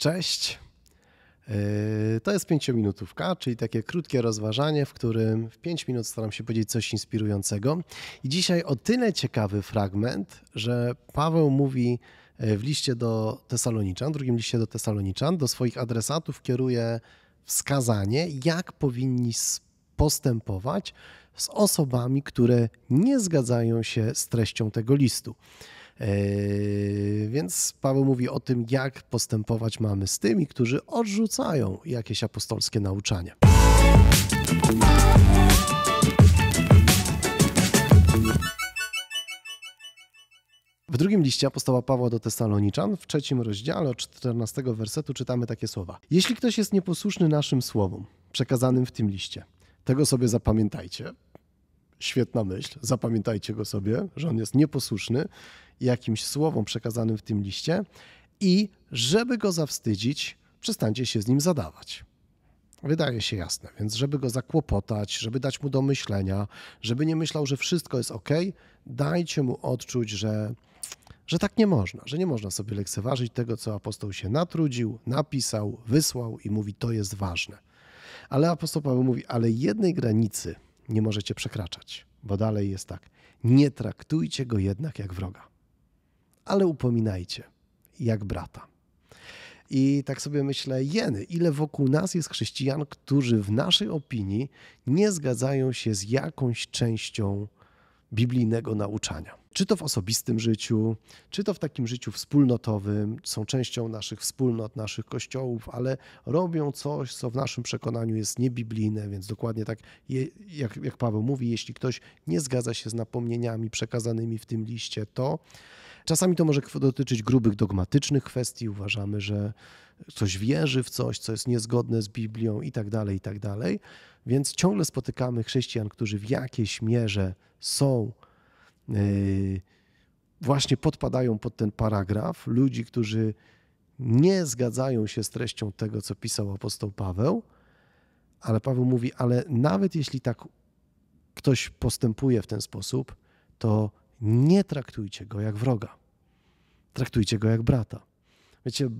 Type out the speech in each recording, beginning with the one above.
Cześć. Yy, to jest pięciominutówka, czyli takie krótkie rozważanie, w którym w pięć minut staram się powiedzieć coś inspirującego. I dzisiaj o tyle ciekawy fragment, że Paweł mówi yy, w liście do Tesaloniczan, drugim liście do Tesaloniczan, do swoich adresatów kieruje wskazanie, jak powinni postępować z osobami, które nie zgadzają się z treścią tego listu. Yy, więc Paweł mówi o tym, jak postępować mamy z tymi, którzy odrzucają jakieś apostolskie nauczania. W drugim liście apostoła Pawła do Tesaloniczan, w trzecim rozdziale, od 14 wersetu czytamy takie słowa. Jeśli ktoś jest nieposłuszny naszym słowom, przekazanym w tym liście, tego sobie zapamiętajcie, świetna myśl, zapamiętajcie go sobie, że on jest nieposłuszny jakimś słowom przekazanym w tym liście i żeby go zawstydzić, przestańcie się z nim zadawać. Wydaje się jasne, więc żeby go zakłopotać, żeby dać mu do myślenia, żeby nie myślał, że wszystko jest ok, dajcie mu odczuć, że, że tak nie można, że nie można sobie lekceważyć tego, co apostoł się natrudził, napisał, wysłał i mówi, to jest ważne. Ale apostoł Paweł mówi, ale jednej granicy nie możecie przekraczać, bo dalej jest tak. Nie traktujcie go jednak jak wroga, ale upominajcie jak brata. I tak sobie myślę, jeny, ile wokół nas jest chrześcijan, którzy w naszej opinii nie zgadzają się z jakąś częścią biblijnego nauczania. Czy to w osobistym życiu, czy to w takim życiu wspólnotowym, są częścią naszych wspólnot, naszych kościołów, ale robią coś, co w naszym przekonaniu jest niebiblijne, więc dokładnie tak, jak, jak Paweł mówi, jeśli ktoś nie zgadza się z napomnieniami przekazanymi w tym liście, to Czasami to może dotyczyć grubych dogmatycznych kwestii. Uważamy, że ktoś wierzy w coś, co jest niezgodne z Biblią i tak dalej, i tak dalej. Więc ciągle spotykamy chrześcijan, którzy w jakiejś mierze są, yy, właśnie podpadają pod ten paragraf, ludzi, którzy nie zgadzają się z treścią tego, co pisał apostoł Paweł, ale Paweł mówi, ale nawet jeśli tak ktoś postępuje w ten sposób, to nie traktujcie go jak wroga. Traktujcie go jak brata. Wiecie,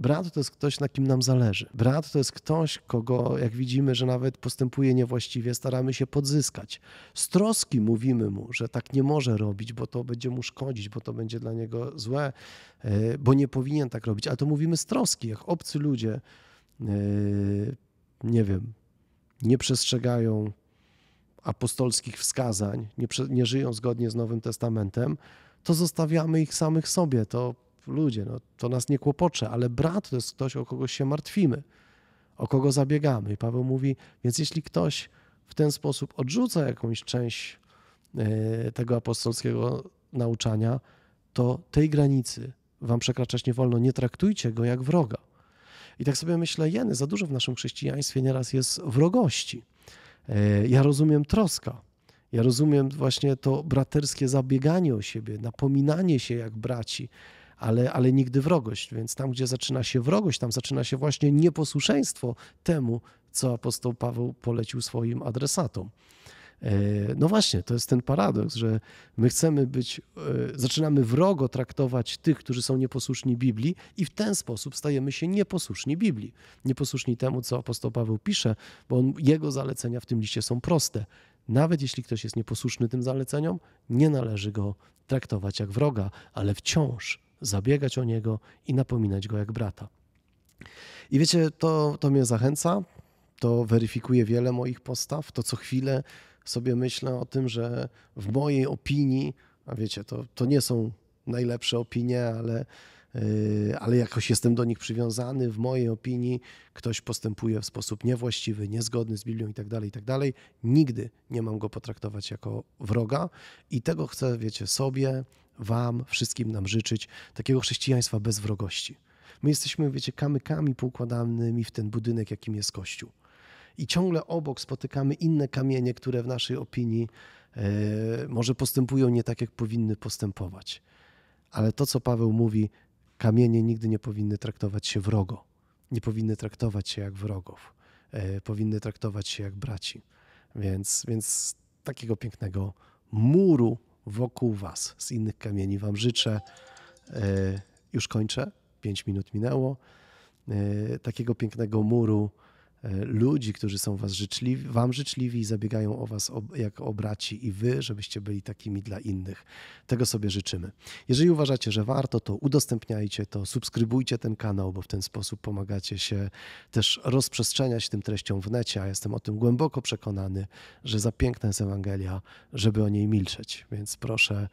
brat to jest ktoś, na kim nam zależy. Brat to jest ktoś, kogo, jak widzimy, że nawet postępuje niewłaściwie, staramy się podzyskać. Z troski mówimy mu, że tak nie może robić, bo to będzie mu szkodzić, bo to będzie dla niego złe, e, bo nie powinien tak robić. Ale to mówimy z troski, jak obcy ludzie, e, nie wiem, nie przestrzegają apostolskich wskazań, nie, nie żyją zgodnie z Nowym Testamentem, to zostawiamy ich samych sobie. To ludzie, no, to nas nie kłopocze, ale brat to jest ktoś, o kogo się martwimy, o kogo zabiegamy. I Paweł mówi, więc jeśli ktoś w ten sposób odrzuca jakąś część e, tego apostolskiego nauczania, to tej granicy wam przekraczać nie wolno. Nie traktujcie go jak wroga. I tak sobie myślę, jeny, za dużo w naszym chrześcijaństwie nieraz jest wrogości. E, ja rozumiem troska. Ja rozumiem właśnie to braterskie zabieganie o siebie, napominanie się jak braci, ale, ale nigdy wrogość. Więc tam, gdzie zaczyna się wrogość, tam zaczyna się właśnie nieposłuszeństwo temu, co apostoł Paweł polecił swoim adresatom. E, no właśnie, to jest ten paradoks, że my chcemy być, e, zaczynamy wrogo traktować tych, którzy są nieposłuszni Biblii, i w ten sposób stajemy się nieposłuszni Biblii. Nieposłuszni temu, co apostoł Paweł pisze, bo on, jego zalecenia w tym liście są proste. Nawet jeśli ktoś jest nieposłuszny tym zaleceniom, nie należy go traktować jak wroga, ale wciąż zabiegać o niego i napominać go jak brata. I wiecie, to, to mnie zachęca, to weryfikuje wiele moich postaw, to co chwilę sobie myślę o tym, że w mojej opinii, a wiecie, to, to nie są najlepsze opinie, ale, yy, ale jakoś jestem do nich przywiązany. W mojej opinii ktoś postępuje w sposób niewłaściwy, niezgodny z Biblią i tak dalej, i tak dalej. Nigdy nie mam go potraktować jako wroga i tego chcę, wiecie, sobie, wam, wszystkim nam życzyć, takiego chrześcijaństwa bez wrogości. My jesteśmy, wiecie, kamykami poukładanymi w ten budynek, jakim jest Kościół i ciągle obok spotykamy inne kamienie, które w naszej opinii e, może postępują nie tak, jak powinny postępować. Ale to, co Paweł mówi, kamienie nigdy nie powinny traktować się wrogo. Nie powinny traktować się jak wrogów. E, powinny traktować się jak braci. Więc, więc takiego pięknego muru wokół Was z innych kamieni Wam życzę. E, już kończę. Pięć minut minęło. Takiego pięknego muru E, ludzi, którzy są was życzliwi, wam życzliwi i zabiegają o was o, jak o braci i wy, żebyście byli takimi dla innych. Tego sobie życzymy. Jeżeli uważacie, że warto, to udostępniajcie to, subskrybujcie ten kanał, bo w ten sposób pomagacie się też rozprzestrzeniać tym treściom w necie, a jestem o tym głęboko przekonany, że za piękna jest Ewangelia, żeby o niej milczeć. Więc proszę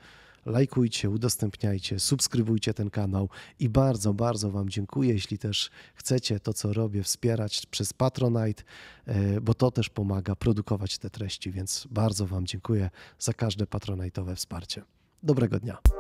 lajkujcie, udostępniajcie, subskrybujcie ten kanał i bardzo, bardzo Wam dziękuję, jeśli też chcecie to, co robię, wspierać przez Patronite, e, bo to też pomaga produkować te treści, więc bardzo Wam dziękuję za każde patronajtowe wsparcie. Dobrego dnia.